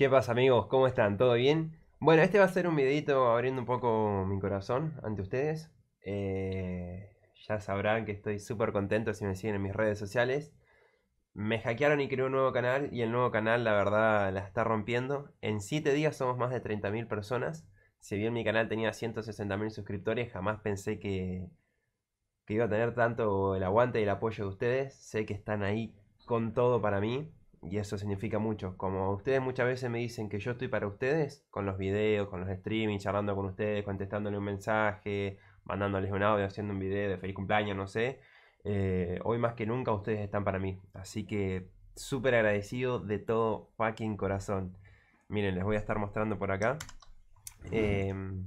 ¿Qué pasa amigos? ¿Cómo están? ¿Todo bien? Bueno, este va a ser un videito abriendo un poco mi corazón ante ustedes. Eh, ya sabrán que estoy súper contento si me siguen en mis redes sociales. Me hackearon y creé un nuevo canal y el nuevo canal la verdad la está rompiendo. En 7 días somos más de 30.000 personas. Si bien mi canal tenía 160.000 suscriptores, jamás pensé que, que iba a tener tanto el aguante y el apoyo de ustedes. Sé que están ahí con todo para mí y eso significa mucho. Como ustedes muchas veces me dicen que yo estoy para ustedes, con los videos, con los streamings, charlando con ustedes, contestándole un mensaje, mandándoles un audio, haciendo un video de feliz cumpleaños, no sé. Eh, hoy más que nunca ustedes están para mí. Así que súper agradecido de todo fucking corazón. Miren, les voy a estar mostrando por acá. Em,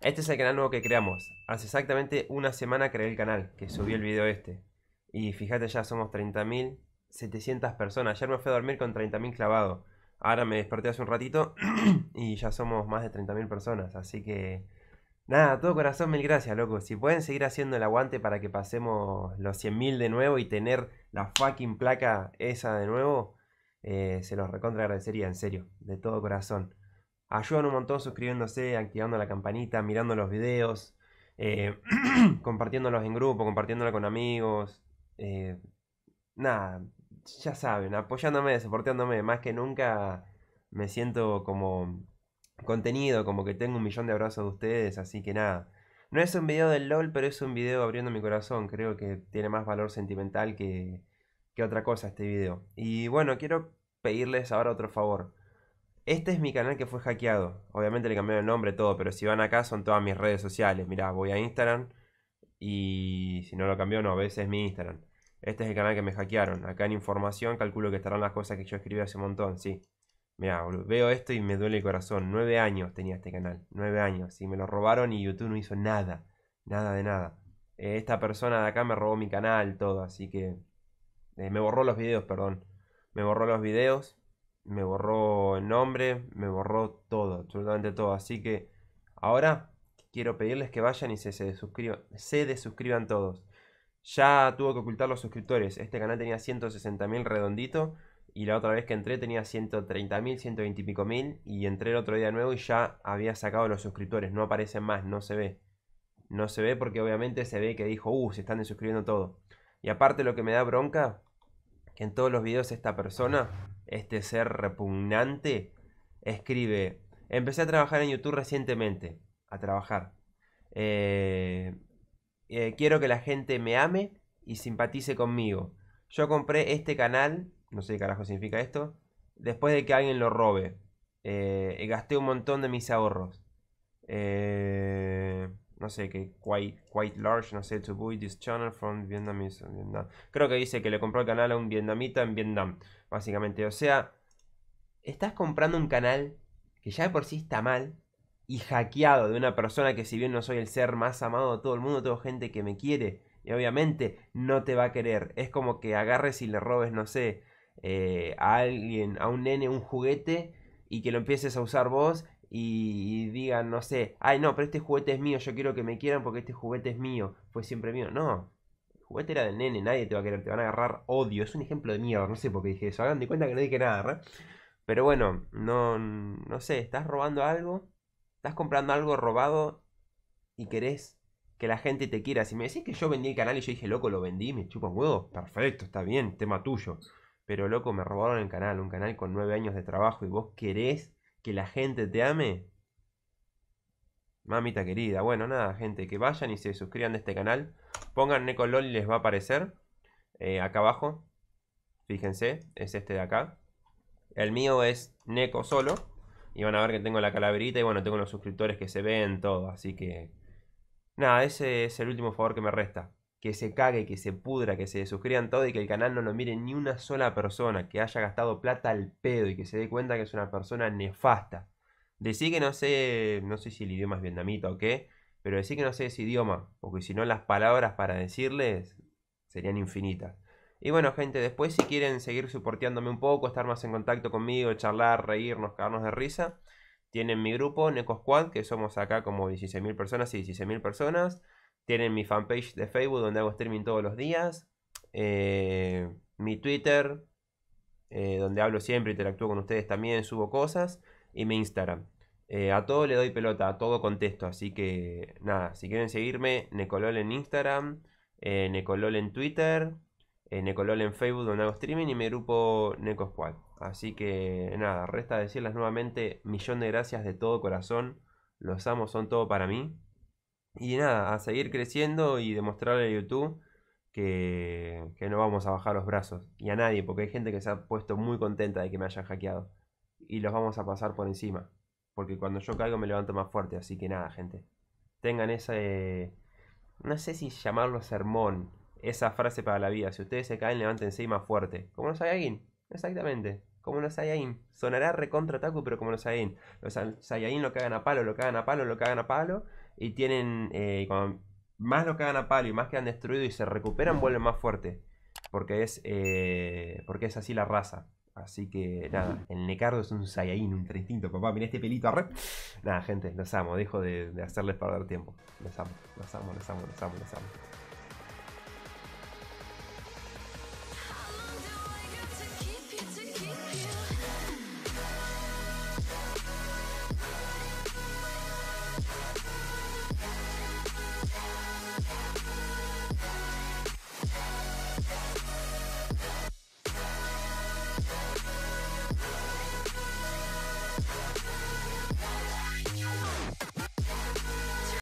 este es el canal nuevo que creamos. Hace exactamente una semana creé el canal, que subí el video este. Y fíjate, ya somos 30.000 700 personas. Ayer me fui a dormir con 30.000 clavados. Ahora me desperté hace un ratito y ya somos más de 30.000 personas. Así que, nada, todo corazón, mil gracias, loco. Si pueden seguir haciendo el aguante para que pasemos los 100.000 de nuevo y tener la fucking placa esa de nuevo, eh, se los recontra agradecería, en serio, de todo corazón. Ayudan un montón suscribiéndose, activando la campanita, mirando los videos, eh, compartiéndolos en grupo, compartiéndola con amigos. Eh, nada, ya saben, apoyándome, soportándome, más que nunca me siento como contenido, como que tengo un millón de abrazos de ustedes, así que nada. No es un video del LOL, pero es un video abriendo mi corazón, creo que tiene más valor sentimental que, que otra cosa este video. Y bueno, quiero pedirles ahora otro favor. Este es mi canal que fue hackeado. Obviamente le cambié el nombre, todo, pero si van acá son todas mis redes sociales. Mirá, voy a Instagram y si no lo cambió, no, a veces es mi Instagram. Este es el canal que me hackearon. Acá en información calculo que estarán las cosas que yo escribí hace un montón, sí. Mira, veo esto y me duele el corazón. Nueve años tenía este canal. Nueve años. Y me lo robaron y YouTube no hizo nada. Nada de nada. Eh, esta persona de acá me robó mi canal, todo. Así que... Eh, me borró los videos, perdón. Me borró los videos. Me borró el nombre. Me borró todo. Absolutamente todo. Así que... Ahora quiero pedirles que vayan y se, se desuscriban. Se desuscriban todos. Ya tuvo que ocultar los suscriptores. Este canal tenía 160.000 redondito. Y la otra vez que entré tenía 130.000, 120 y pico mil. Y entré el otro día nuevo y ya había sacado los suscriptores. No aparecen más, no se ve. No se ve porque obviamente se ve que dijo, uh, se están desuscribiendo todo. Y aparte lo que me da bronca, que en todos los videos esta persona, este ser repugnante, escribe, empecé a trabajar en YouTube recientemente. A trabajar. Eh, eh, quiero que la gente me ame y simpatice conmigo. Yo compré este canal, no sé qué carajo significa esto, después de que alguien lo robe. Eh, gasté un montón de mis ahorros. Eh, no sé, qué. quite, large, no sé, to buy this channel from Vietnamese. Vietnam. Creo que dice que le compró el canal a un vietnamita en Vietnam, básicamente. O sea, estás comprando un canal que ya de por sí está mal y hackeado de una persona que si bien no soy el ser más amado de todo el mundo, tengo gente que me quiere y obviamente no te va a querer. Es como que agarres y le robes, no sé, eh, a alguien, a un nene, un juguete y que lo empieces a usar vos y, digan, no sé, ay no, pero este juguete es mío, yo quiero que me quieran porque este juguete es mío, fue siempre mío. No, el juguete era del nene, nadie te va a querer, te van a agarrar odio. Es un ejemplo de mierda, no sé por qué dije eso, hagan de cuenta que no dije nada, ¿eh? Pero bueno, no, no sé, estás robando algo Estás comprando algo robado y querés que la gente te quiera. Si me decís que yo vendí el canal y yo dije, loco, lo vendí, me chupa un huevo, perfecto, está bien, tema tuyo. Pero loco, me robaron el canal, un canal con nueve años de trabajo y vos querés que la gente te ame. Mamita querida, bueno, nada, gente, que vayan y se suscriban a este canal. Pongan Necolol y les va a aparecer. Eh, acá abajo, fíjense, es este de acá. El mío es Neco solo. Y van a ver que tengo la calaverita y bueno, tengo los suscriptores que se ven, todo. Así que... Nada, ese es el último favor que me resta. Que se cague, que se pudra, que se suscriban todo y que el canal no lo mire ni una sola persona. Que haya gastado plata al pedo y que se dé cuenta que es una persona nefasta. Decir que no sé, no sé si el idioma es vietnamita o qué, pero decir que no sé ese idioma, porque si no las palabras para decirles serían infinitas. Y bueno, gente, después si quieren seguir Suporteándome un poco, estar más en contacto conmigo, charlar, reírnos, cagarnos de risa, tienen mi grupo NecoSquad, que somos acá como 16.000 personas y 16.000 personas. Tienen mi fanpage de Facebook, donde hago streaming todos los días. Eh, mi Twitter, eh, donde hablo siempre, interactúo con ustedes también, subo cosas. Y mi Instagram. Eh, a todo le doy pelota, a todo contesto. Así que nada, si quieren seguirme, Necolol en Instagram, Necolol en Twitter. Eh, Necolol en Facebook donde hago streaming y mi grupo Necosquad. Así que nada, resta decirles nuevamente millón de gracias de todo corazón. Los amo, son todo para mí. Y nada, a seguir creciendo y demostrarle a YouTube que, que no vamos a bajar los brazos. Y a nadie, porque hay gente que se ha puesto muy contenta de que me hayan hackeado. Y los vamos a pasar por encima. Porque cuando yo caigo me levanto más fuerte. Así que nada, gente. Tengan ese... No sé si llamarlo sermón esa frase para la vida. Si ustedes se caen, levántense y más fuerte. Como los Saiyajin. Exactamente. Como los Saiyajin. Sonará recontra Taku, pero como los Saiyajin. Los Saiyajin lo cagan a palo, lo cagan a palo, lo cagan a palo. Y tienen. Eh, más lo cagan a palo y más quedan destruidos y se recuperan, vuelven más fuerte. Porque es. Eh, porque es así la raza. Así que nada, el Necardo es un Saiyajin, un instinto, papá. Mira este pelito arre. Nada, gente, los amo. Dejo de, de hacerles perder tiempo. Los amo, los amo, los amo, los amo, los amo.